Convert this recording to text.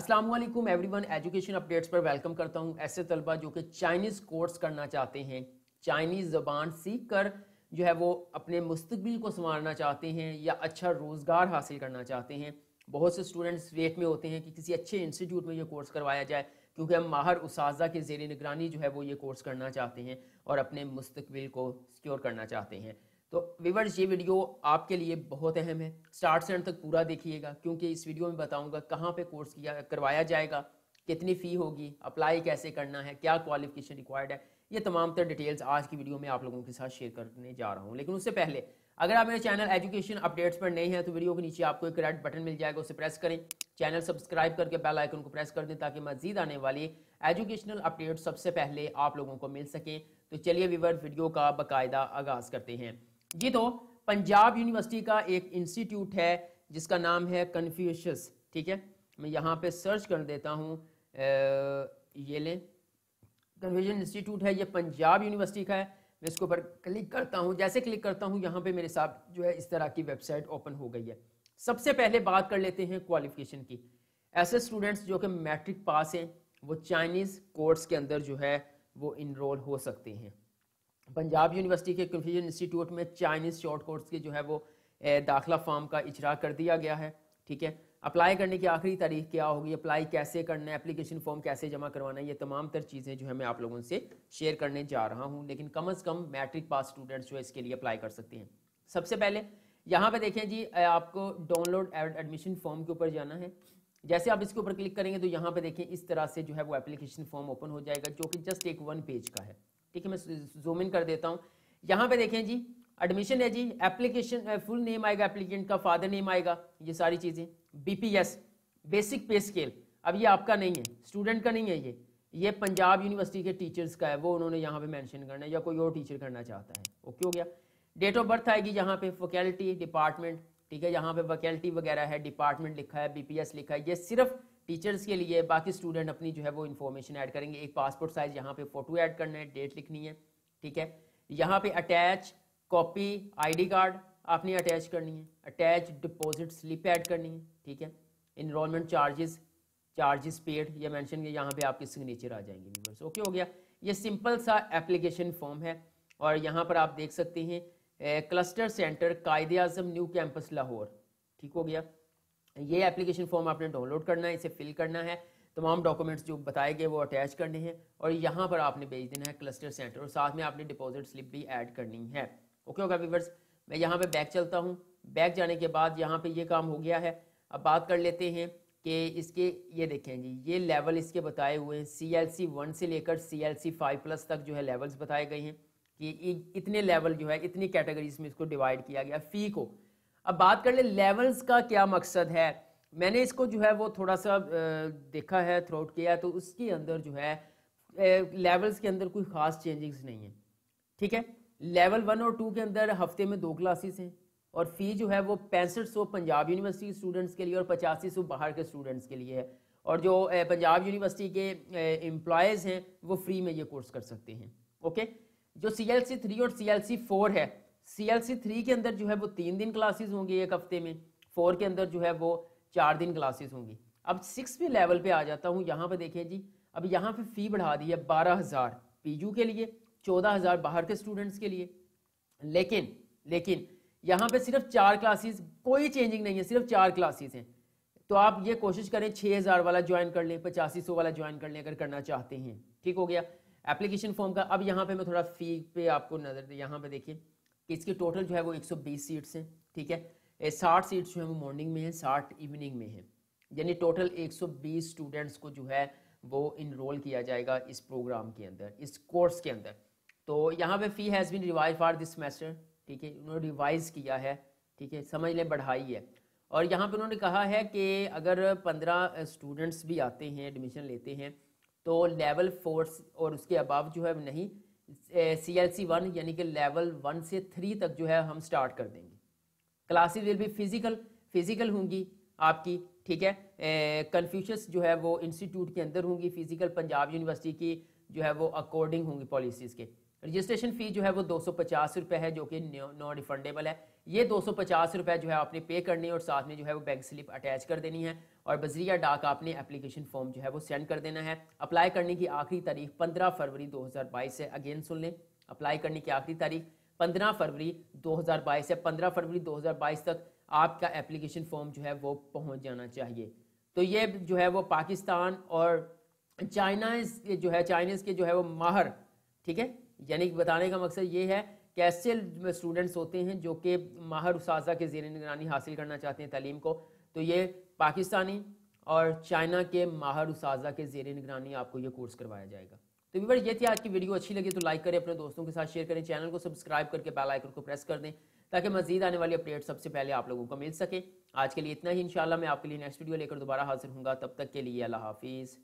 Aslam everyone education updates पर welcome करता हूँ ऐसे तलबा जो कि चाइनीज़ कोर्स करना चाहते हैं चाइनीज़ ज़बान सीख कर जो है वो अपने मुस्तबिल को संवारना चाहते हैं या अच्छा रोज़गार हासिल करना चाहते हैं बहुत से स्टूडेंट्स वेट में होते हैं कि किसी अच्छे इंस्टीट्यूट में ये कोर्स करवाया जाए क्योंकि हम माहर उस के जेर निगरानी जो है वो ये कोर्स करना चाहते हैं और अपने मुस्तबिल को सिक्योर करना चाहते हैं तो विवर्स ये वीडियो आपके लिए बहुत अहम है स्टार्ट से एंड तक पूरा देखिएगा क्योंकि इस वीडियो में बताऊंगा कहाँ पे कोर्स किया करवाया जाएगा कितनी फ़ी होगी अप्लाई कैसे करना है क्या क्वालिफिकेशन रिक्वायर्ड है ये तमाम तर डिटेल्स आज की वीडियो में आप लोगों के साथ शेयर करने जा रहा हूँ लेकिन उससे पहले अगर आप मेरे चैनल एजुकेशन अपडेट्स पर नहीं है तो वीडियो के नीचे आपको एक रेड बटन मिल जाएगा उसे प्रेस करें चैनल सब्सक्राइब करके बेल आइकन को प्रेस कर दें ताकि मजीद आने वाली एजुकेशनल अपडेट सबसे पहले आप लोगों को मिल सकें तो चलिए विवर्स वीडियो का बाकायदा आगाज़ करते हैं जी तो पंजाब यूनिवर्सिटी का एक इंस्टीट्यूट है जिसका नाम है कन्फ्यूशस ठीक है मैं यहाँ पे सर्च कर देता हूँ ये लें कन्फ्यूजन इंस्टीट्यूट है ये पंजाब यूनिवर्सिटी का है मैं इसके ऊपर क्लिक करता हूँ जैसे क्लिक करता हूँ यहाँ पे मेरे साथ जो है इस तरह की वेबसाइट ओपन हो गई है सबसे पहले बात कर लेते हैं क्वालिफिकेशन की ऐसे स्टूडेंट्स जो कि मैट्रिक पास हैं वो चाइनीज़ कोर्स के अंदर जो है वो इनरोल हो सकते हैं पंजाब यूनिवर्सिटी के कन्फ्यूजन इंस्टीट्यूट में चाइनीज़ शॉर्ट कोर्स के जो है वो दाखिला फॉर्म का इजरा कर दिया गया है ठीक है अप्लाई करने की आखिरी तारीख क्या होगी अप्लाई कैसे करना है एप्लीकेशन फॉर्म कैसे जमा करवाना है ये तमाम तर चीज़ें जो है मैं आप लोगों से शेयर करने जा रहा हूँ लेकिन कम अज़ कम मैट्रिक पास स्टूडेंट्स जो है इसके लिए अप्लाई कर सकते हैं सबसे पहले यहाँ पे देखें जी आपको डाउनलोड एडमिशन फॉर्म के ऊपर जाना है जैसे आप इसके ऊपर क्लिक करेंगे तो यहाँ पे देखें इस तरह से जो है वो एप्लीकेशन फॉर्म ओपन हो जाएगा जो कि जस्ट एक वन पेज का है ठीक है मैं जूम इन कर देता हूँ यहाँ पे देखें जी एडमिशन है जी एप्लीकेशन फुल नेम आएगा एप्लीकेंट का फादर नेम आएगा ये सारी चीज़ें बीपीएस बेसिक पे स्केल अब ये आपका नहीं है स्टूडेंट का नहीं है ये ये पंजाब यूनिवर्सिटी के टीचर्स का है वो उन्होंने यहाँ पे मेंशन करना है या कोई और टीचर करना चाहता है ओके हो गया डेट ऑफ बर्थ आएगी यहाँ पे वैकेल्टी डिपार्टमेंट ठीक है यहाँ पे वैकेल्टी वगैरह है डिपार्टमेंट लिखा है बीपीएस लिखा है ये सिर्फ टीचर्स के लिए बाकी स्टूडेंट अपनी जो है वो इन्फॉर्मेशन ऐड करेंगे एक पासपोर्ट साइज यहाँ पे फोटो ऐड करना है डेट लिखनी है ठीक है यहाँ पे अटैच कॉपी आईडी कार्ड आपने अटैच करनी है अटैच डिपॉजिट स्लिप ऐड करनी है ठीक है इनरोलमेंट चार्जेस चार्जेस पेड ये किया यहाँ पे आपके सिग्नेचर आ जाएंगे व्यूवर्स ओके हो गया ये सिंपल सा एप्लीकेशन फॉर्म है और यहाँ पर आप देख सकते हैं क्लस्टर सेंटर कायदे आजम न्यू कैंपस लाहौर ठीक हो गया ये एप्लीकेशन फॉर्म आपने डाउनलोड करना है इसे फिल करना है तमाम डॉक्यूमेंट्स जो बताए गए वो अटैच करने हैं और यहाँ पर आपने भेज देना है क्लस्टर सेंटर और साथ में आपने डिपॉजिट स्लिप भी ऐड करनी है ओके होगा व्यूवर्स मैं यहाँ पे बैक चलता हूँ बैक जाने के बाद यहाँ पे ये काम हो गया है अब बात कर लेते हैं कि इसके ये देखें जी ये लेवल इसके बताए हुए हैं सी एल सी वन से लेकर C L C five plus तक जो है लेवल्स बताए गए हैं कि इतने लेवल जो है इतनी कैटेगरीज में इसको डिवाइड किया गया फ़ी को अब बात कर ले लेवल्स का क्या मकसद है मैंने इसको जो है वो थोड़ा सा देखा है आउट किया तो उसके अंदर जो है लेवल्स के अंदर कोई खास चेंजिंग्स नहीं है ठीक है लेवल वन और टू के अंदर हफ्ते में दो क्लासेस हैं और फ़ी जो है वो पैंसठ सौ पंजाब यूनिवर्सिटी स्टूडेंट्स के लिए और पचासी सौ बाहर के स्टूडेंट्स के लिए है और जो पंजाब यूनिवर्सिटी के एम्प्लॉयज़ हैं वो फ्री में ये कोर्स कर सकते हैं ओके जो सी एल सी थ्री और सी एल सी फोर है सी थ्री के अंदर जो है वो तीन दिन क्लासेस होंगी एक हफ्ते में फोर के अंदर जो है वो चार दिन क्लासेस होंगी अब भी लेवल पे आ जाता हूँ यहाँ पे देखें जी अब यहाँ पे फी बढ़ा दी है बारह हज़ार पी के लिए चौदह हज़ार बाहर के स्टूडेंट्स के लिए लेकिन लेकिन यहाँ पे सिर्फ चार क्लासेस कोई चेंजिंग नहीं है सिर्फ चार क्लासेस हैं तो आप ये कोशिश करें छः हज़ार वाला ज्वाइन कर लें पचासी सौ वाला ज्वाइन कर लें अगर करना चाहते हैं ठीक हो गया एप्लीकेशन फॉर्म का अब यहाँ पे मैं थोड़ा फी पे आपको नज़र यहाँ पे देखिए कि इसके टोटल जो है वो 120 सीट्स हैं ठीक है साठ सीट्स जो है वो मॉर्निंग में हैं साठ इवनिंग में हैं यानी टोटल 120 स्टूडेंट्स को जो है वो इनरोल किया जाएगा इस प्रोग्राम के अंदर इस कोर्स के अंदर तो यहाँ पे fee has been revise for this semester ठीक है उन्होंने रिवाइज किया है ठीक है समझ लें बढ़ाई है और यहाँ पे उन्होंने कहा है कि अगर पंद्रह स्टूडेंट्स भी आते हैं एडमिशन लेते हैं तो लेवल फोर्स और उसके अबाव जो है नहीं सी एल सी वन यानी कि लेवल वन से थ्री तक जो है हम स्टार्ट कर देंगे क्लासेज विल भी फिजिकल फिजिकल होंगी आपकी ठीक है कन्फ्यूशस जो है वो इंस्टीट्यूट के अंदर होंगी फिजिकल पंजाब यूनिवर्सिटी की जो है वो अकॉर्डिंग होंगी पॉलिसीज़ के रजिस्ट्रेशन फ़ी जो है वो दो सौ पचास रुपये है जो कि नॉन रिफंडेबल है ये दो सौ पचास रुपये जो है आपने पे करनी है और साथ में जो है वो बैंक स्लिप अटैच कर देनी है और बजरिया डाक आपने एप्लीकेशन फॉर्म जो है वो सेंड कर देना है अप्लाई करने की आखिरी तारीख पंद्रह फरवरी दो हज़ार बाईस है अगेन सुन लें अप्लाई करने की आखिरी तारीख पंद्रह फरवरी दो हज़ार बाईस है पंद्रह फरवरी दो हज़ार बाईस तक आपका एप्लीकेशन फॉर्म जो है वो पहुँच जाना चाहिए तो ये जो है वो पाकिस्तान और चाइनाज जो है चाइनीज़ के जो है वो माहर ठीक है यानी कि बताने का मकसद ये है कि ऐसे स्टूडेंट्स होते हैं जो कि माहर उसाजा के जेर निगरानी हासिल करना चाहते हैं तलीम को तो ये पाकिस्तानी और चाइना के माहर उसाजा के जेर निगरानी आपको ये कोर्स करवाया जाएगा तो वीवर ये थी आज की वीडियो अच्छी लगी तो लाइक करें अपने दोस्तों के साथ शेयर करें चैनल को सब्सक्राइब करके बेल आइकन को प्रेस कर दें ताकि मजीद आने वाली अपडेट सबसे पहले आप लोगों को मिल सके आज के लिए इतना ही इंशाल्लाह मैं आपके लिए नेक्स्ट वीडियो लेकर दोबारा हाजिर हूँ तब तक के लिए अल्लाह हाफिज़